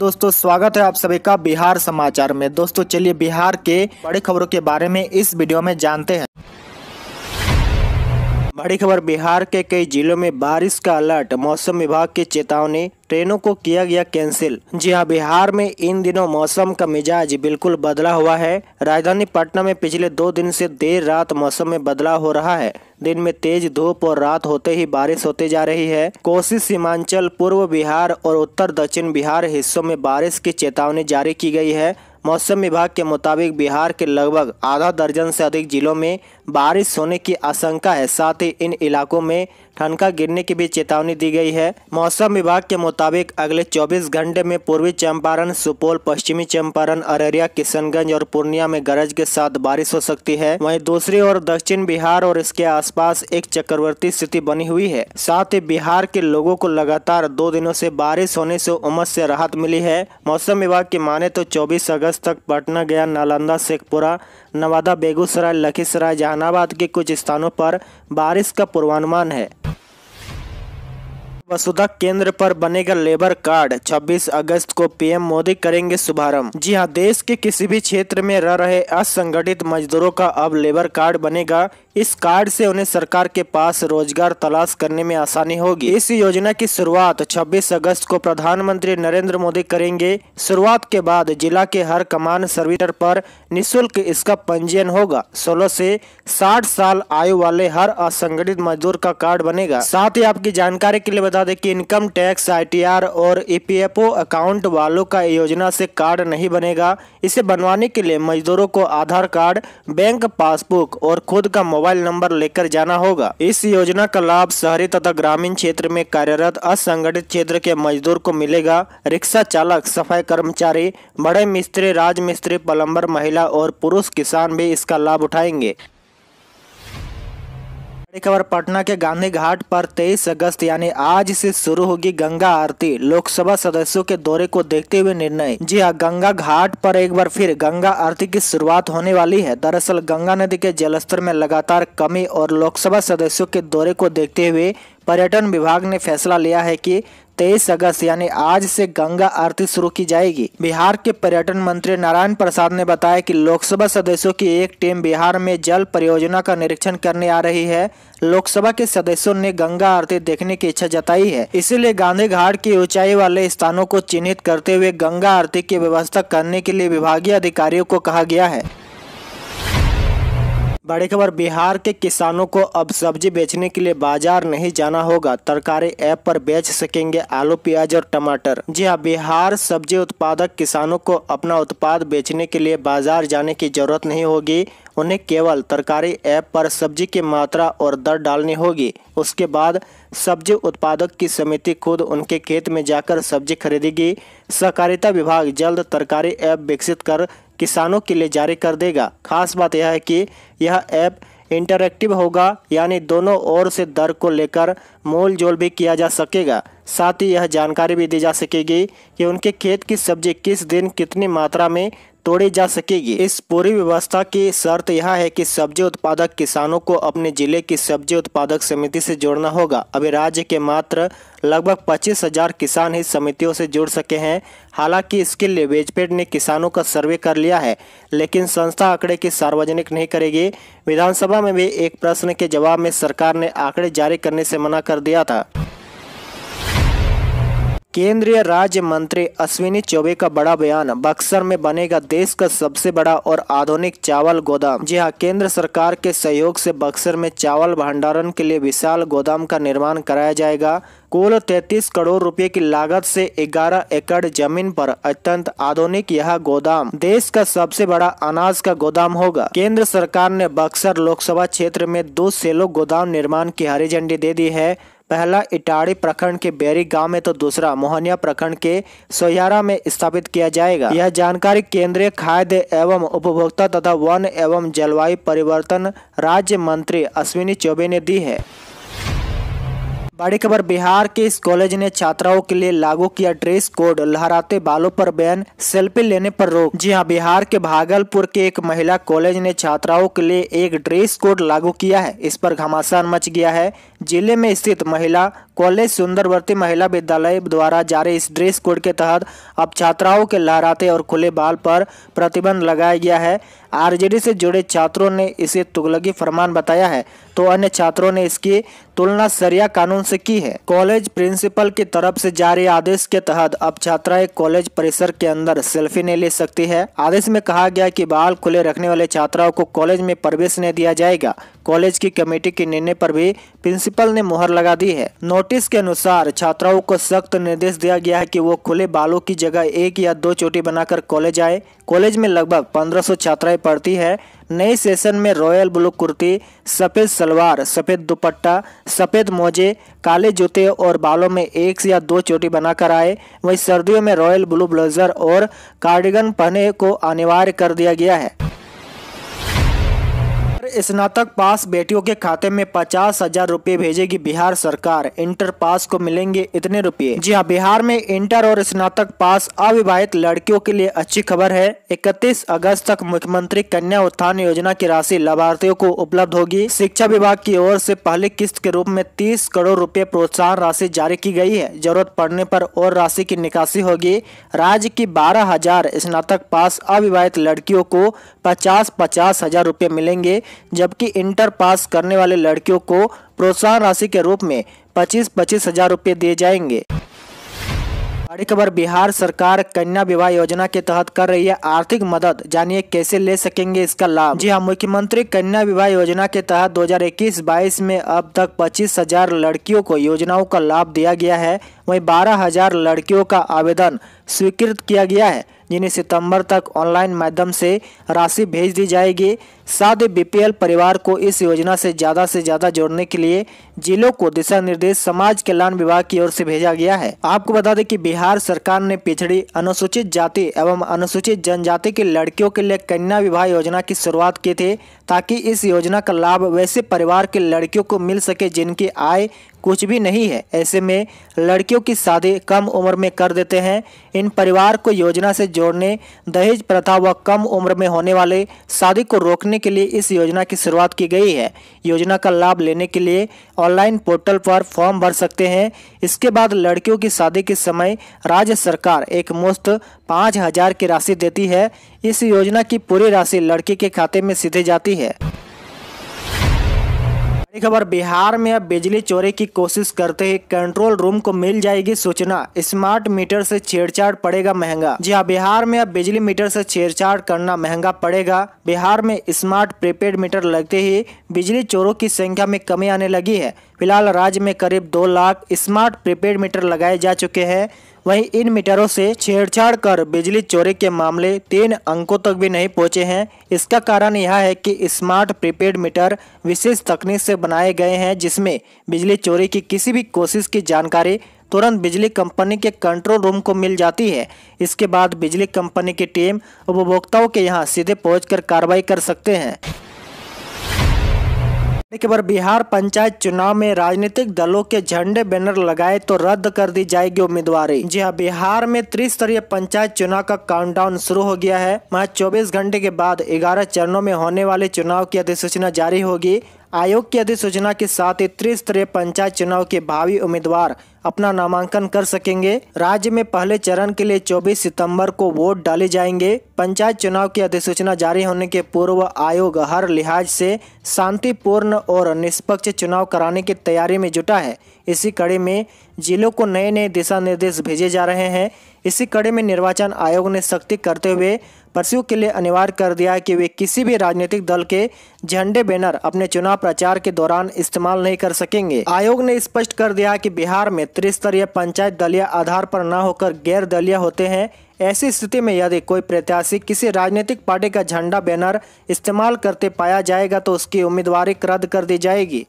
दोस्तों स्वागत है आप सभी का बिहार समाचार में दोस्तों चलिए बिहार के बड़ी खबरों के बारे में इस वीडियो में जानते हैं बड़ी खबर बिहार के कई जिलों में बारिश का अलर्ट मौसम विभाग की चेतावनी ट्रेनों को किया गया कैंसिल जी हाँ बिहार में इन दिनों मौसम का मिजाज बिल्कुल बदला हुआ है राजधानी पटना में पिछले दो दिन से देर रात मौसम में बदलाव हो रहा है दिन में तेज धूप और रात होते ही बारिश होते जा रही है कोसी सीमांचल पूर्व बिहार और उत्तर दक्षिण बिहार हिस्सों में बारिश की चेतावनी जारी की गई है मौसम विभाग के मुताबिक बिहार के लगभग आधा दर्जन से अधिक जिलों में बारिश होने की आशंका है साथ ही इन इलाकों में ठनका गिरने की भी चेतावनी दी गई है मौसम विभाग के मुताबिक अगले चौबीस घंटे में पूर्वी चंपारण सुपौल पश्चिमी चंपारण अररिया किशनगंज और पूर्णिया में गरज के साथ बारिश हो सकती है वहीं दूसरी ओर दक्षिण बिहार और इसके आसपास एक चक्रवर्ती स्थिति बनी हुई है साथ ही बिहार के लोगों को लगातार दो दिनों से बारिश होने से उमस से राहत मिली है मौसम विभाग की माने तो चौबीस अगस्त तक पटना गया नालंदा शेखपुरा नवादा बेगूसराय लखीसराय जहानाबाद के कुछ स्थानों पर बारिश का पूर्वानुमान है वसुधा केंद्र पर बनेगा लेबर कार्ड 26 अगस्त को पीएम मोदी करेंगे शुभारंभ जी हां देश के किसी भी क्षेत्र में रह रहे असंगठित मजदूरों का अब लेबर कार्ड बनेगा इस कार्ड से उन्हें सरकार के पास रोजगार तलाश करने में आसानी होगी इस योजना की शुरुआत 26 अगस्त को प्रधानमंत्री नरेंद्र मोदी करेंगे शुरुआत के बाद जिला के हर कमान सर्विटर पर निशुल्क इसका पंजीयन होगा 16 से 60 साल आयु वाले हर असंगठित मजदूर का कार्ड बनेगा साथ ही आपकी जानकारी के लिए बता दें कि इनकम टैक्स आई और ई अकाउंट वालों का योजना से कार्ड नहीं बनेगा इसे बनवाने के लिए मजदूरों को आधार कार्ड बैंक पासबुक और खुद का मोबाइल नंबर लेकर जाना होगा इस योजना का लाभ शहरी तथा ग्रामीण क्षेत्र में कार्यरत असंगठित क्षेत्र के मजदूर को मिलेगा रिक्शा चालक सफाई कर्मचारी बड़े मिस्त्री राज मिस्त्री महिला और पुरुष किसान भी इसका लाभ उठाएंगे बड़ी खबर पटना के गांधी घाट पर 23 अगस्त यानी आज से शुरू होगी गंगा आरती लोकसभा सदस्यों के दौरे को देखते हुए निर्णय जी हां गंगा घाट पर एक बार फिर गंगा आरती की शुरुआत होने वाली है दरअसल गंगा नदी के जलस्तर में लगातार कमी और लोकसभा सदस्यों के दौरे को देखते हुए पर्यटन विभाग ने फैसला लिया है कि 23 अगस्त यानी आज से गंगा आरती शुरू की जाएगी बिहार के पर्यटन मंत्री नारायण प्रसाद ने बताया कि लोकसभा सदस्यों की एक टीम बिहार में जल परियोजना का निरीक्षण करने आ रही है लोकसभा के सदस्यों ने गंगा आरती देखने की इच्छा जताई है इसीलिए गांधी घाट की ऊंचाई वाले स्थानों को चिन्हित करते हुए गंगा आरती की व्यवस्था करने के लिए विभागीय अधिकारियों को कहा गया है बड़ी खबर बिहार के किसानों को अब सब्जी बेचने के लिए बाजार नहीं जाना होगा तरकारी ऐप पर बेच सकेंगे आलू प्याज और टमाटर जी हाँ बिहार सब्जी उत्पादक किसानों को अपना उत्पाद बेचने के लिए बाजार जाने की जरूरत नहीं होगी उन्हें केवल तरकारी ऐप पर सब्जी की मात्रा और दर डालनी होगी उसके बाद सब्जी उत्पादक की समिति खुद उनके खेत में जाकर सब्जी खरीदेगी सहकारिता विभाग जल्द तरकारी ऐप विकसित कर किसानों के लिए जारी कर देगा खास बात यह है कि यह ऐप इंटरैक्टिव होगा यानी दोनों ओर से दर को लेकर मोल जोल भी किया जा सकेगा साथ ही यह जानकारी भी दी जा सकेगी कि उनके खेत की सब्जी किस दिन कितनी मात्रा में तोड़े जा सकेगी इस पूरी व्यवस्था की शर्त यह है कि सब्जी उत्पादक किसानों को अपने जिले की सब्जी उत्पादक समिति से जोड़ना होगा अभी राज्य के मात्र लगभग पच्चीस हजार किसान ही समितियों से जुड़ सके हैं हालांकि इसके लिए वेजपेट ने किसानों का सर्वे कर लिया है लेकिन संस्था आंकड़े की सार्वजनिक नहीं करेगी विधानसभा में भी एक प्रश्न के जवाब में सरकार ने आंकड़े जारी करने से मना कर दिया था केंद्रीय राज्य मंत्री अश्विनी चौबे का बड़ा बयान बक्सर में बनेगा देश का सबसे बड़ा और आधुनिक चावल गोदाम जी हाँ केंद्र सरकार के सहयोग से बक्सर में चावल भंडारण के लिए विशाल गोदाम का निर्माण कराया जाएगा कुल 33 करोड़ रुपए की लागत से 11 एकड़ जमीन पर अत्यंत आधुनिक यह गोदाम देश का सबसे बड़ा अनाज का गोदाम होगा केंद्र सरकार ने बक्सर लोकसभा क्षेत्र में दो सेलो गोदाम निर्माण की हरी झंडी दे दी है पहला इटाड़ी प्रखंड के बेरी गांव में तो दूसरा मोहनिया प्रखंड के सोयारा में स्थापित किया जाएगा यह जानकारी केंद्रीय खाद्य एवं उपभोक्ता तथा वन एवं जलवायु परिवर्तन राज्य मंत्री अश्विनी चौबे ने दी है बड़ी खबर बिहार के इस कॉलेज ने छात्राओं के लिए लागू किया ड्रेस कोड लहराते बालों पर बैन सेल्फी लेने पर रोक जी हां बिहार के भागलपुर के एक महिला कॉलेज ने छात्राओं के लिए एक ड्रेस कोड लागू किया है इस पर घमासान मच गया है जिले में स्थित महिला कॉलेज सुंदरवर्ती महिला विद्यालय द्वारा जारी इस ड्रेस कोड के तहत अब छात्राओं के लहराते और खुले बाल पर प्रतिबंध लगाया गया है आरजेडी से जुड़े छात्रों ने इसे तुगलकी फरमान बताया है तो अन्य छात्रों ने इसकी तुलना सरिया कानून से की है कॉलेज प्रिंसिपल की तरफ से जारी आदेश के तहत अब छात्राएं कॉलेज परिसर के अंदर सेल्फी नहीं ले सकती है आदेश में कहा गया कि बाल खुले रखने वाले छात्राओं को कॉलेज में प्रवेश नहीं दिया जाएगा कॉलेज की कमेटी के निर्णय पर भी प्रिंसिपल ने मुहर लगा दी है नोटिस के अनुसार छात्राओं को सख्त निर्देश दिया गया है कि वो खुले बालों की जगह एक या दो चोटी बनाकर कॉलेज आए कॉलेज में लगभग 1500 छात्राएं पढ़ती है नए सेशन में रॉयल ब्लू कुर्ती सफ़ेद सलवार सफ़ेद दुपट्टा सफ़ेद मोजे काले जूते और बालों में एक या दो चोटी बनाकर आए वही सर्दियों में रॉयल ब्लू ब्लेजर और कार्डिगन पहने को अनिवार्य कर दिया गया है स्नातक पास बेटियों के खाते में पचास हजार रूपए भेजेगी बिहार सरकार इंटर पास को मिलेंगे इतने रुपए जी हाँ बिहार में इंटर और स्नातक पास अविवाहित लड़कियों के लिए अच्छी खबर है इकतीस अगस्त तक मुख्यमंत्री कन्या उत्थान योजना की राशि लाभार्थियों को उपलब्ध होगी शिक्षा विभाग की ओर ऐसी पहली किस्त के रूप में तीस करोड़ रूपए प्रोत्साहन राशि जारी की गयी है जरूरत पड़ने आरोप और राशि की निकासी होगी राज्य की बारह हजार स्नातक पास अविवाहित लड़कियों को पचास पचास हजार रूपए मिलेंगे जबकि इंटर पास करने वाले लड़कियों को प्रोत्साहन राशि के रूप में पच्चीस पच्चीस हजार रुपये दिए जाएंगे बड़ी खबर बिहार सरकार कन्या विवाह योजना के तहत कर रही है आर्थिक मदद जानिए कैसे ले सकेंगे इसका लाभ जी हाँ मुख्यमंत्री कन्या विवाह योजना के तहत 2021-22 में अब तक पच्चीस हजार लड़कियों को योजनाओं का लाभ दिया गया है वहीं बारह हजार लड़कियों का आवेदन स्वीकृत किया गया है जिन्हें सितंबर तक ऑनलाइन माध्यम से राशि भेज दी जाएगी साथ ही बीपीएल परिवार को इस योजना से ज़्यादा से ज़्यादा जोड़ने के लिए जिलों को दिशा निर्देश समाज कल्याण विभाग की ओर से भेजा गया है आपको बता दें कि बिहार सरकार ने पिछड़ी अनुसूचित जाति एवं अनुसूचित जनजाति की लड़कियों के लिए कन्या विवाह योजना की शुरुआत की थी ताकि इस योजना का लाभ वैसे परिवार के लड़कियों को मिल सके जिनकी आय कुछ भी नहीं है ऐसे में लड़कियों की शादी कम उम्र में कर देते हैं इन परिवार को योजना से जोड़ने दहेज प्रथा व कम उम्र में होने वाले शादी को रोकने के लिए इस योजना की शुरुआत की गई है योजना का लाभ लेने के लिए ऑनलाइन पोर्टल पर फॉर्म भर सकते हैं इसके बाद लड़कियों की शादी के समय राज्य सरकार एक मुफ्त पाँच हज़ार की राशि देती है इस योजना की पूरी राशि लड़की के खाते में सीधे जाती है खबर बिहार में अब बिजली चोरी की कोशिश करते ही कंट्रोल रूम को मिल जाएगी सूचना स्मार्ट मीटर से छेड़छाड़ पड़ेगा महंगा जी हाँ बिहार में अब बिजली मीटर से छेड़छाड़ करना महंगा पड़ेगा बिहार में स्मार्ट प्रीपेड मीटर लगते ही बिजली चोरों की संख्या में कमी आने लगी है फिलहाल राज्य में करीब दो लाख स्मार्ट प्रीपेड मीटर लगाए जा चुके हैं वहीं इन मीटरों से छेड़छाड़ कर बिजली चोरी के मामले तीन अंकों तक भी नहीं पहुंचे हैं इसका कारण यह है कि स्मार्ट प्रीपेड मीटर विशेष तकनीक से बनाए गए हैं जिसमें बिजली चोरी की किसी भी कोशिश की जानकारी तुरंत बिजली कंपनी के कंट्रोल रूम को मिल जाती है इसके बाद बिजली कंपनी की टीम उपभोक्ताओं के यहाँ सीधे पहुँच कार्रवाई कर सकते हैं एक बार बिहार पंचायत चुनाव में राजनीतिक दलों के झंडे बैनर लगाए तो रद्द कर दी जाएगी उम्मीदवारी जी हाँ बिहार में त्रिस्तरीय पंचायत चुनाव का काउंटडाउन शुरू हो गया है मात्र 24 घंटे के बाद 11 चरणों में होने वाले चुनाव की अधिसूचना जारी होगी आयोग की अधिसूचना के साथ ही त्रिस्तरीय पंचायत चुनाव के भावी उम्मीदवार अपना नामांकन कर सकेंगे राज्य में पहले चरण के लिए 24 सितंबर को वोट डाले जाएंगे पंचायत चुनाव की अधिसूचना जारी होने के पूर्व आयोग हर लिहाज से शांतिपूर्ण और निष्पक्ष चुनाव कराने की तैयारी में जुटा है इसी कड़ी में जिलों को नए नए दिशा निर्देश भेजे जा रहे हैं इसी कड़ी में निर्वाचन आयोग ने सख्ती करते हुए पशुओं के लिए अनिवार्य कर दिया है कि वे किसी भी राजनीतिक दल के झंडे बैनर अपने चुनाव प्रचार के दौरान इस्तेमाल नहीं कर सकेंगे आयोग ने स्पष्ट कर दिया कि बिहार में त्रिस्तरीय पंचायत दलीय आधार पर न होकर गैर दलीय होते हैं ऐसी स्थिति में यदि कोई प्रत्याशी किसी राजनीतिक पार्टी का झंडा बैनर इस्तेमाल करते पाया जाएगा तो उसकी उम्मीदवारी रद्द कर दी जाएगी